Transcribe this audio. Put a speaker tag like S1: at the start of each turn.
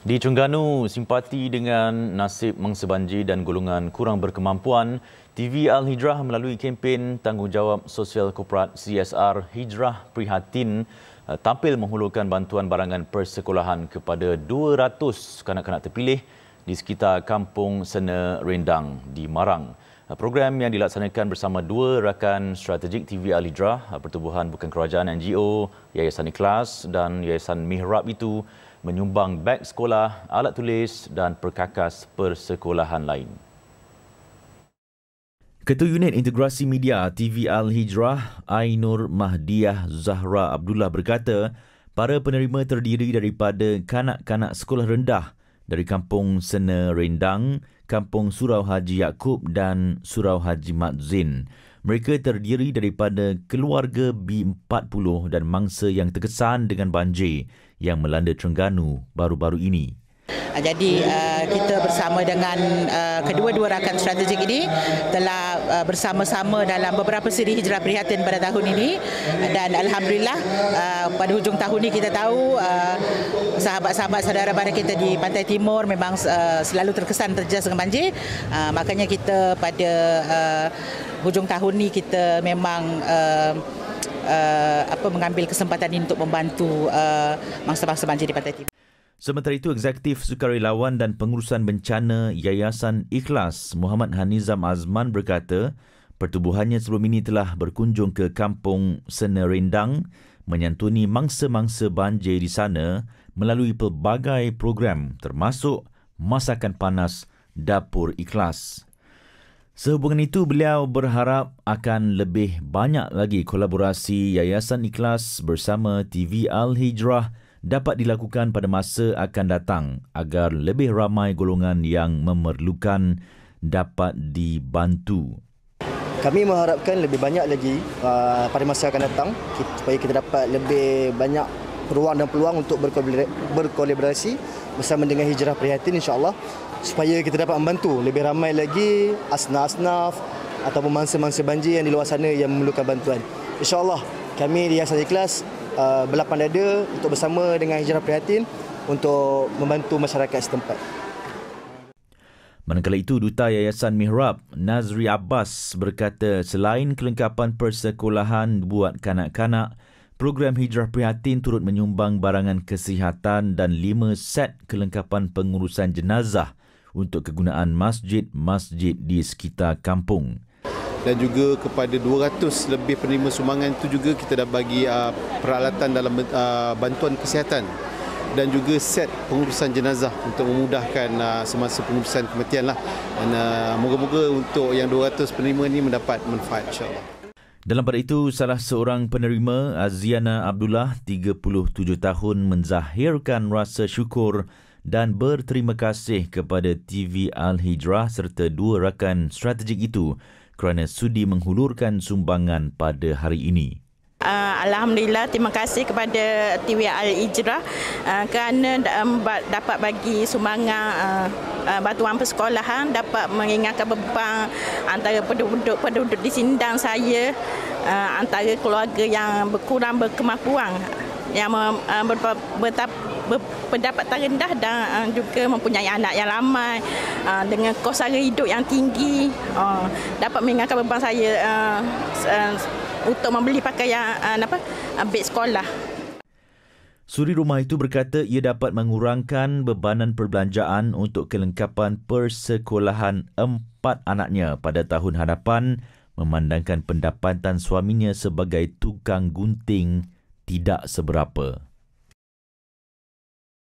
S1: Di Cengganu, simpati dengan nasib mangsa banjir dan golongan kurang berkemampuan, TV Al-Hijrah melalui kempen tanggungjawab sosial korporat CSR Hijrah Prihatin eh, tampil menghulurkan bantuan barangan persekolahan kepada 200 kanak-kanak terpilih di sekitar Kampung Sena Rendang di Marang. Eh, program yang dilaksanakan bersama dua rakan strategik TV Al-Hijrah, eh, Pertubuhan Bukan Kerajaan NGO, Yayasan Ikhlas dan Yayasan Mihrab itu menyumbang beg sekolah, alat tulis dan perkakas persekolahan lain. Ketua Unit Integrasi Media TV Al Hijrah Ainur Mahdiah Zahra Abdullah berkata, para penerima terdiri daripada kanak-kanak sekolah rendah dari Kampung Sena Rendang, Kampung Surau Haji Yaakob dan Surau Haji Mat Zin. Mereka terdiri daripada keluarga B40 dan mangsa yang terkesan dengan banjir yang melanda Terengganu baru-baru ini.
S2: Ah, jadi ah, kita bersama dengan ah, kedua-dua rakan strategik ini telah bersama-sama dalam beberapa siri hijrah prihatin pada tahun ini dan Alhamdulillah pada hujung tahun ini kita tahu sahabat-sahabat saudara barat kita di Pantai Timur memang selalu terkesan terjejas dengan banjir. Makanya kita pada hujung tahun ini kita memang apa mengambil kesempatan ini untuk membantu mangsa-mangsa banjir di Pantai Timur.
S1: Sementara itu, Eksekutif Sukarelawan dan Pengurusan Bencana Yayasan Ikhlas Muhammad Hanizam Azman berkata, pertubuhannya sebelum ini telah berkunjung ke kampung Senerendang menyantuni mangsa-mangsa banjir di sana melalui pelbagai program termasuk masakan panas dapur ikhlas. Sehubungan itu, beliau berharap akan lebih banyak lagi kolaborasi Yayasan Ikhlas bersama TV Al-Hijrah dapat dilakukan pada masa akan datang agar lebih ramai golongan yang memerlukan dapat dibantu. Kami mengharapkan lebih banyak lagi uh, pada masa akan datang supaya kita dapat lebih banyak ruang dan peluang untuk berkolaborasi bersama dengan Hijrah Prihatin insyaAllah supaya kita dapat membantu lebih ramai lagi asnaf-asnaf ataupun mangsa-mangsa banjir yang di luar sana yang memerlukan bantuan. InsyaAllah kami di Yayasan Ikhlas Uh, berlapang dada untuk bersama dengan Hijrah Prihatin untuk membantu masyarakat setempat. Manakala itu, Duta Yayasan Mihrab Nazri Abbas berkata selain kelengkapan persekolahan buat kanak-kanak, program Hijrah Prihatin turut menyumbang barangan kesihatan dan lima set kelengkapan pengurusan jenazah untuk kegunaan masjid-masjid di sekitar kampung
S2: dan juga kepada 200 lebih penerima sumbangan itu juga kita dah bagi uh, peralatan dalam uh, bantuan kesihatan dan juga set pengurusan jenazah untuk memudahkan uh, semasa pengurusan kematian lah. Dan uh, moga-moga untuk yang 200 penerima ini mendapat manfaat insyaAllah.
S1: Dalam pada itu, salah seorang penerima Aziana Abdullah, 37 tahun, menzahirkan rasa syukur dan berterima kasih kepada TV Al-Hijrah serta dua rakan strategik itu kerana sudi menghulurkan sumbangan pada hari ini.
S3: Uh, Alhamdulillah terima kasih kepada TV Al Ijra uh, ah, kerana um, dapat bagi sumbangan uh, uh, bantuan persekolahan dapat mengingatkan beban antara penduduk-penduduk di sini dan saya uh, antara keluarga yang berkurang berkemampuan yang uh, berpendapatan rendah dan uh, juga mempunyai anak yang ramai uh, dengan kos sara hidup yang tinggi uh, dapat mengangkat beban saya untuk membeli pakaian apa ambil sekolah
S1: Suri rumah itu berkata ia dapat mengurangkan bebanan perbelanjaan untuk kelengkapan persekolahan empat anaknya pada tahun hadapan memandangkan pendapatan suaminya sebagai tukang gunting tidak seberapa.